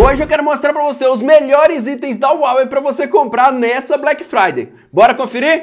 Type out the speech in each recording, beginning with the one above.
Hoje eu quero mostrar para você os melhores itens da Huawei para você comprar nessa Black Friday. Bora conferir?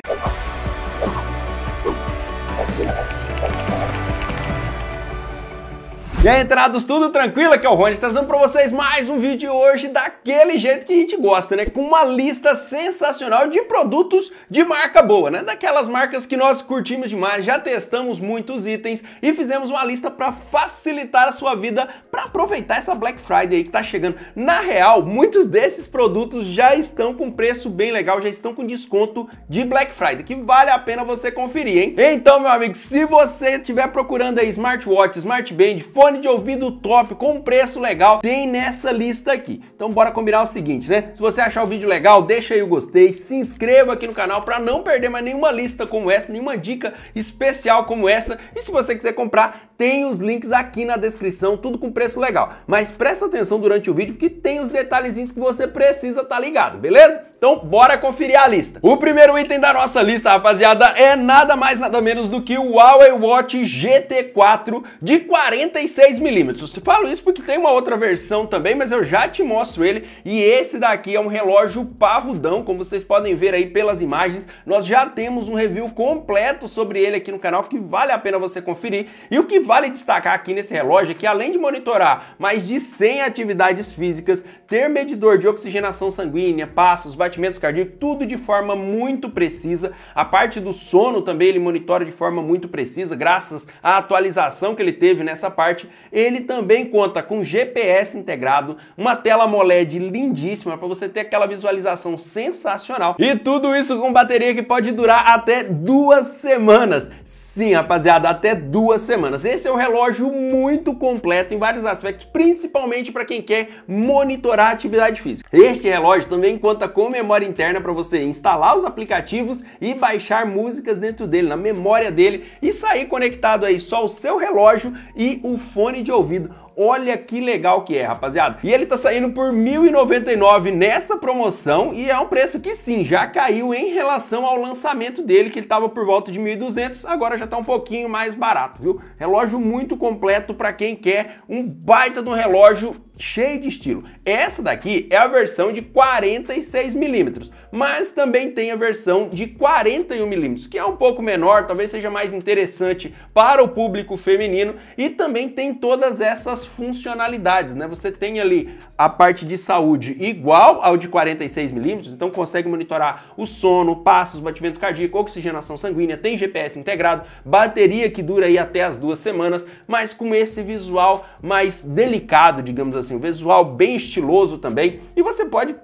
E aí, entrados, tudo tranquilo? Aqui é o Rony trazendo para vocês mais um vídeo hoje daquele jeito que a gente gosta, né? Com uma lista sensacional de produtos de marca boa, né? Daquelas marcas que nós curtimos demais, já testamos muitos itens e fizemos uma lista para facilitar a sua vida para aproveitar essa Black Friday aí que tá chegando. Na real, muitos desses produtos já estão com preço bem legal, já estão com desconto de Black Friday, que vale a pena você conferir, hein? Então, meu amigo, se você estiver procurando aí smartwatch, smartband, fone fone de ouvido top com preço legal tem nessa lista aqui. Então bora combinar o seguinte, né? Se você achar o vídeo legal, deixa aí o gostei, se inscreva aqui no canal para não perder mais nenhuma lista como essa, nenhuma dica especial como essa. E se você quiser comprar, tem os links aqui na descrição, tudo com preço legal. Mas presta atenção durante o vídeo porque tem os detalhezinhos que você precisa estar tá ligado, beleza? Então, bora conferir a lista. O primeiro item da nossa lista, rapaziada, é nada mais nada menos do que o Huawei Watch GT4 de 46mm. Falo isso porque tem uma outra versão também, mas eu já te mostro ele. E esse daqui é um relógio parrudão, como vocês podem ver aí pelas imagens. Nós já temos um review completo sobre ele aqui no canal, que vale a pena você conferir. E o que vale destacar aqui nesse relógio é que além de monitorar mais de 100 atividades físicas, ter medidor de oxigenação sanguínea, passos, bate batimentos cardíacos, tudo de forma muito precisa. A parte do sono também ele monitora de forma muito precisa, graças à atualização que ele teve nessa parte. Ele também conta com GPS integrado, uma tela AMOLED lindíssima para você ter aquela visualização sensacional. E tudo isso com bateria que pode durar até duas semanas Sim, rapaziada, até duas semanas. Esse é um relógio muito completo em vários aspectos, principalmente para quem quer monitorar a atividade física. Este relógio também conta com memória interna para você instalar os aplicativos e baixar músicas dentro dele, na memória dele e sair conectado aí só o seu relógio e o fone de ouvido Olha que legal que é, rapaziada. E ele tá saindo por R$ 1.099 nessa promoção e é um preço que sim, já caiu em relação ao lançamento dele, que ele tava por volta de 1.200, agora já tá um pouquinho mais barato, viu? Relógio muito completo para quem quer um baita de um relógio cheio de estilo. Essa daqui é a versão de 46 milímetros, mas também tem a versão de 41 milímetros, que é um pouco menor, talvez seja mais interessante para o público feminino e também tem todas essas funcionalidades, né? Você tem ali a parte de saúde igual ao de 46 milímetros, então consegue monitorar o sono, passos, batimento cardíaco, oxigenação sanguínea, tem GPS integrado, bateria que dura aí até as duas semanas, mas com esse visual mais delicado, digamos assim assim, um visual bem estiloso também. E você pode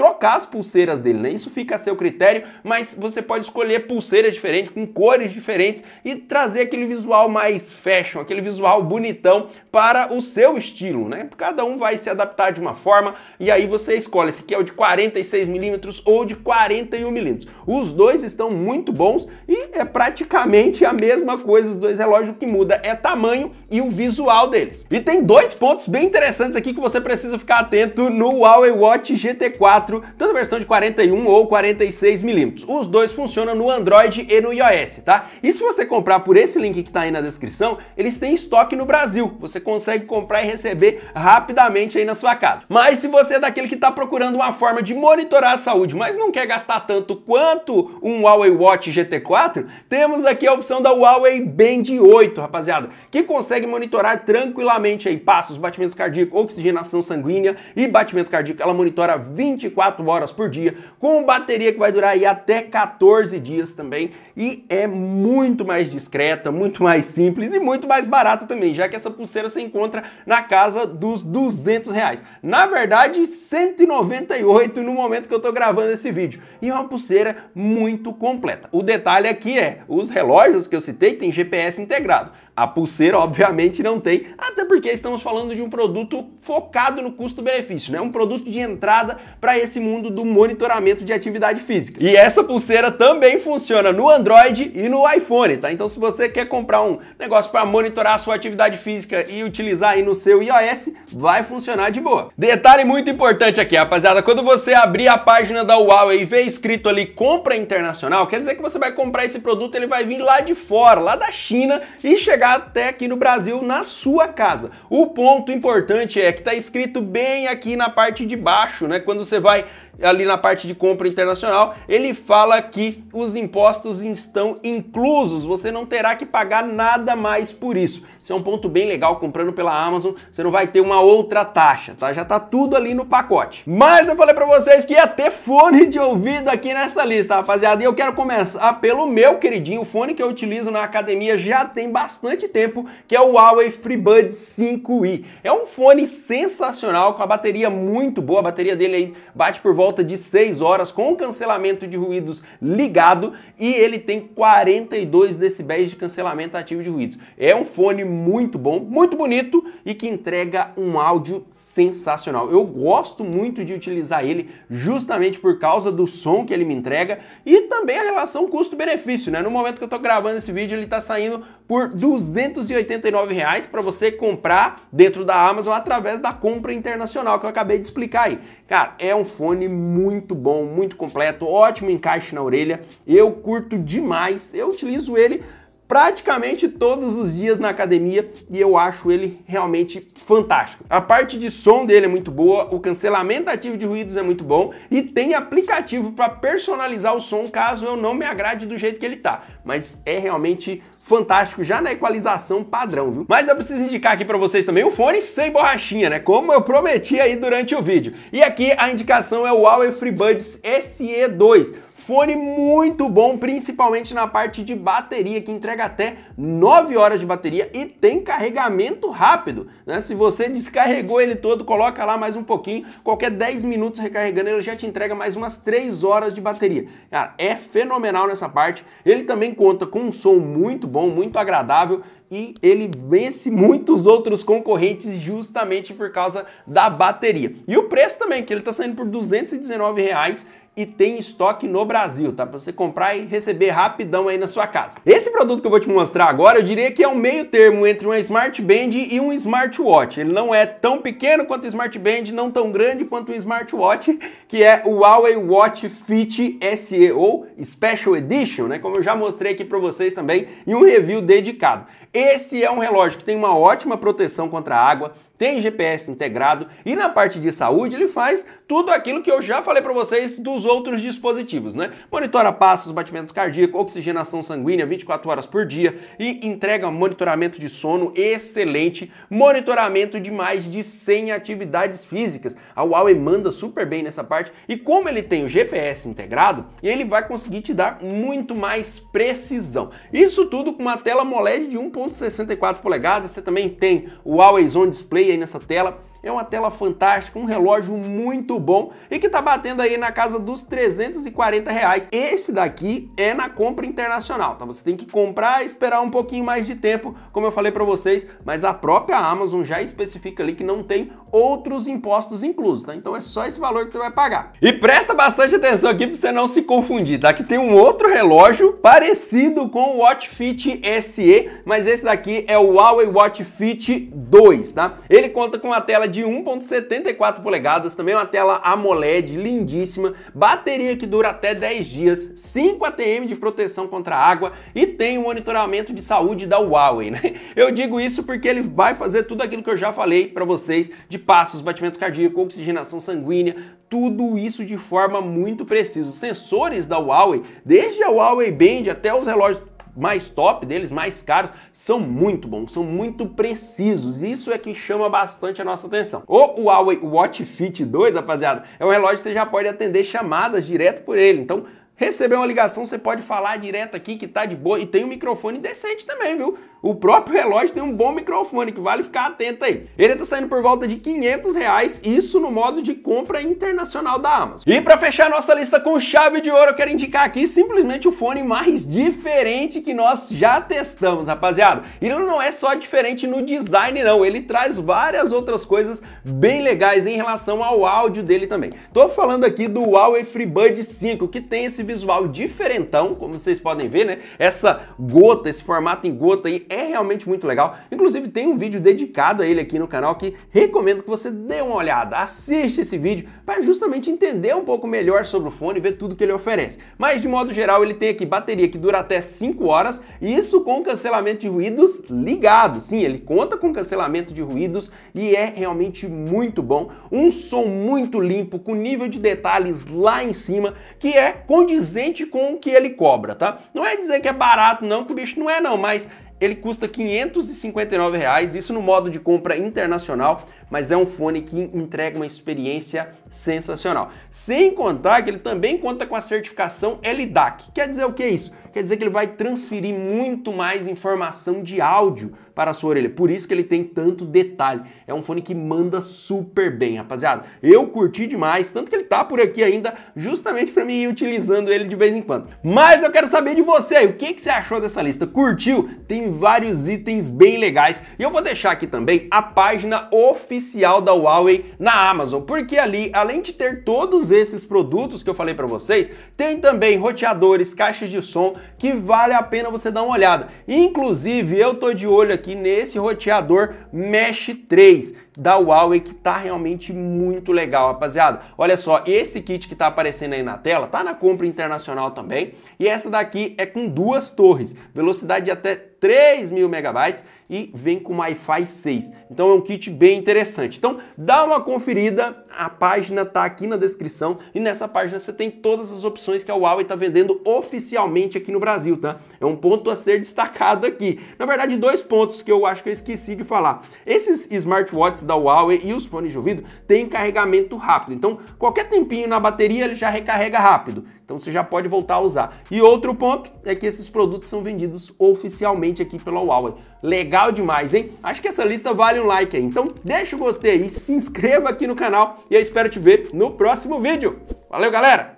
trocar as pulseiras dele, né? Isso fica a seu critério, mas você pode escolher pulseiras diferentes, com cores diferentes e trazer aquele visual mais fashion, aquele visual bonitão para o seu estilo, né? Cada um vai se adaptar de uma forma e aí você escolhe se quer é o de 46 milímetros ou de 41 milímetros. Os dois estão muito bons e é praticamente a mesma coisa os dois relógios, o que muda é tamanho e o visual deles. E tem dois pontos bem interessantes aqui que você precisa ficar atento no Huawei Watch GT4 4, tanto a versão de 41 ou 46 milímetros. Os dois funcionam no Android e no iOS, tá? E se você comprar por esse link que tá aí na descrição, eles têm estoque no Brasil. Você consegue comprar e receber rapidamente aí na sua casa. Mas se você é daquele que tá procurando uma forma de monitorar a saúde, mas não quer gastar tanto quanto um Huawei Watch GT4, temos aqui a opção da Huawei Band 8, rapaziada, que consegue monitorar tranquilamente aí passos, batimentos cardíacos, oxigenação sanguínea e batimento cardíaco. Ela monitora 24 24 horas por dia, com bateria que vai durar aí até 14 dias também e é muito mais discreta, muito mais simples e muito mais barata também, já que essa pulseira você encontra na casa dos 200 reais. Na verdade, 198 no momento que eu tô gravando esse vídeo. E é uma pulseira muito completa. O detalhe aqui é, os relógios que eu citei têm GPS integrado. A pulseira, obviamente, não tem, até porque estamos falando de um produto focado no custo-benefício, né? Um produto de entrada para esse mundo do monitoramento de atividade física. E essa pulseira também funciona no Android e no iPhone, tá? Então, se você quer comprar um negócio para monitorar a sua atividade física e utilizar aí no seu iOS, vai funcionar de boa. Detalhe muito importante aqui, rapaziada: quando você abrir a página da Huawei e ver escrito ali compra internacional, quer dizer que você vai comprar esse produto, ele vai vir lá de fora, lá da China e chegar fabricado até aqui no Brasil na sua casa. O ponto importante é que está escrito bem aqui na parte de baixo, né? Quando você vai ali na parte de compra internacional, ele fala que os impostos estão inclusos, você não terá que pagar nada mais por isso. Isso é um ponto bem legal, comprando pela Amazon, você não vai ter uma outra taxa, tá? Já tá tudo ali no pacote. Mas eu falei para vocês que ia ter fone de ouvido aqui nessa lista, rapaziada, e eu quero começar pelo meu queridinho fone que eu utilizo na academia já tem bastante tempo, que é o Huawei FreeBuds 5i. É um fone sensacional, com a bateria muito boa, a bateria dele aí bate por volta de 6 horas com cancelamento de ruídos ligado e ele tem 42 decibéis de cancelamento ativo de ruídos. É um fone muito bom, muito bonito e que entrega um áudio sensacional. Eu gosto muito de utilizar ele justamente por causa do som que ele me entrega e também a relação custo-benefício, né? No momento que eu tô gravando esse vídeo, ele tá saindo por 289 reais para você comprar dentro da Amazon através da compra internacional que eu acabei de explicar aí. Cara, é um fone muito bom, muito completo, ótimo encaixe na orelha. Eu curto demais, eu utilizo ele praticamente todos os dias na academia e eu acho ele realmente fantástico. A parte de som dele é muito boa, o cancelamento ativo de ruídos é muito bom e tem aplicativo para personalizar o som caso eu não me agrade do jeito que ele tá. Mas é realmente fantástico já na equalização padrão, viu? Mas eu preciso indicar aqui para vocês também o fone sem borrachinha, né? Como eu prometi aí durante o vídeo. E aqui a indicação é o Huawei FreeBuds SE2 Fone muito bom, principalmente na parte de bateria, que entrega até 9 horas de bateria e tem carregamento rápido. Né? Se você descarregou ele todo, coloca lá mais um pouquinho, qualquer 10 minutos recarregando, ele já te entrega mais umas 3 horas de bateria. Cara, é fenomenal nessa parte. Ele também conta com um som muito bom, muito agradável e ele vence muitos outros concorrentes justamente por causa da bateria. E o preço também, que ele está saindo por R$ 219 e tem estoque no Brasil, tá? Para você comprar e receber rapidão aí na sua casa. Esse produto que eu vou te mostrar agora, eu diria que é um meio termo entre uma Smart Band e um smartwatch. Ele não é tão pequeno quanto o Smart Band, não tão grande quanto o smartwatch, que é o Huawei Watch Fit SE ou Special Edition, né? Como eu já mostrei aqui para vocês também em um review dedicado. Esse é um relógio que tem uma ótima proteção contra água, tem GPS integrado e na parte de saúde ele faz tudo aquilo que eu já falei para vocês dos outros dispositivos, né? Monitora passos, batimento cardíaco, oxigenação sanguínea 24 horas por dia e entrega monitoramento de sono excelente, monitoramento de mais de 100 atividades físicas. A Huawei manda super bem nessa parte e como ele tem o GPS integrado, ele vai conseguir te dar muito mais precisão. Isso tudo com uma tela AMOLED de 1.64 polegadas, você também tem o Huawei Zone Display aí nessa tela é uma tela fantástica, um relógio muito bom e que tá batendo aí na casa dos 340 reais. Esse daqui é na compra internacional, tá? Você tem que comprar e esperar um pouquinho mais de tempo, como eu falei para vocês, mas a própria Amazon já especifica ali que não tem outros impostos inclusos, tá? Então é só esse valor que você vai pagar. E presta bastante atenção aqui para você não se confundir, tá? Que tem um outro relógio parecido com o Watch Fit SE, mas esse daqui é o Huawei Watch Fit 2, tá? Ele conta com uma tela de 1.74 polegadas, também uma tela AMOLED lindíssima, bateria que dura até 10 dias, 5 ATM de proteção contra água e tem o um monitoramento de saúde da Huawei, né? Eu digo isso porque ele vai fazer tudo aquilo que eu já falei para vocês de passos, batimento cardíaco, oxigenação sanguínea, tudo isso de forma muito precisa. Os sensores da Huawei, desde a Huawei Band até os relógios mais top deles, mais caros, são muito bons, são muito precisos. Isso é que chama bastante a nossa atenção. O Huawei Watch Fit 2, rapaziada, é um relógio que você já pode atender chamadas direto por ele. Então, receber uma ligação, você pode falar direto aqui que tá de boa e tem um microfone decente também, viu? O próprio relógio tem um bom microfone, que vale ficar atento aí. Ele está saindo por volta de 500 reais, isso no modo de compra internacional da Amazon. E para fechar nossa lista com chave de ouro, eu quero indicar aqui simplesmente o fone mais diferente que nós já testamos, rapaziada. Ele não é só diferente no design, não. Ele traz várias outras coisas bem legais em relação ao áudio dele também. Tô falando aqui do Huawei FreeBud 5, que tem esse visual diferentão, como vocês podem ver, né? Essa gota, esse formato em gota aí é realmente muito legal. Inclusive tem um vídeo dedicado a ele aqui no canal que recomendo que você dê uma olhada, assista esse vídeo para justamente entender um pouco melhor sobre o fone e ver tudo que ele oferece. Mas de modo geral ele tem aqui bateria que dura até 5 horas e isso com cancelamento de ruídos ligado. Sim, ele conta com cancelamento de ruídos e é realmente muito bom. Um som muito limpo, com nível de detalhes lá em cima, que é condizente com o que ele cobra, tá? Não é dizer que é barato não, que o bicho não é não, mas ele custa R$ 559, reais, isso no modo de compra internacional mas é um fone que entrega uma experiência sensacional. Sem contar que ele também conta com a certificação LDAC. Quer dizer o que é isso? Quer dizer que ele vai transferir muito mais informação de áudio para a sua orelha. Por isso que ele tem tanto detalhe. É um fone que manda super bem, rapaziada. Eu curti demais, tanto que ele tá por aqui ainda, justamente para mim ir utilizando ele de vez em quando. Mas eu quero saber de você, o que, que você achou dessa lista? Curtiu? Tem vários itens bem legais. E eu vou deixar aqui também a página oficial oficial da Huawei na Amazon, porque ali, além de ter todos esses produtos que eu falei para vocês, tem também roteadores, caixas de som que vale a pena você dar uma olhada. Inclusive, eu tô de olho aqui nesse roteador Mesh 3 da Huawei que tá realmente muito legal, rapaziada. Olha só, esse kit que tá aparecendo aí na tela, tá na compra internacional também, e essa daqui é com duas torres, velocidade de até 3 mil megabytes e vem com Wi-Fi 6. Então é um kit bem interessante. Então dá uma conferida, a página tá aqui na descrição e nessa página você tem todas as opções que a Huawei está vendendo oficialmente aqui no Brasil, tá? É um ponto a ser destacado aqui. Na verdade, dois pontos que eu acho que eu esqueci de falar. Esses smartwatches da Huawei e os fones de ouvido têm carregamento rápido. Então, qualquer tempinho na bateria ele já recarrega rápido. Então, você já pode voltar a usar. E outro ponto é que esses produtos são vendidos oficialmente aqui pela Huawei. Legal demais, hein? Acho que essa lista vale um like aí. Então, deixa o gostei aí, se inscreva aqui no canal e eu espero te ver no próximo vídeo. Valeu, galera!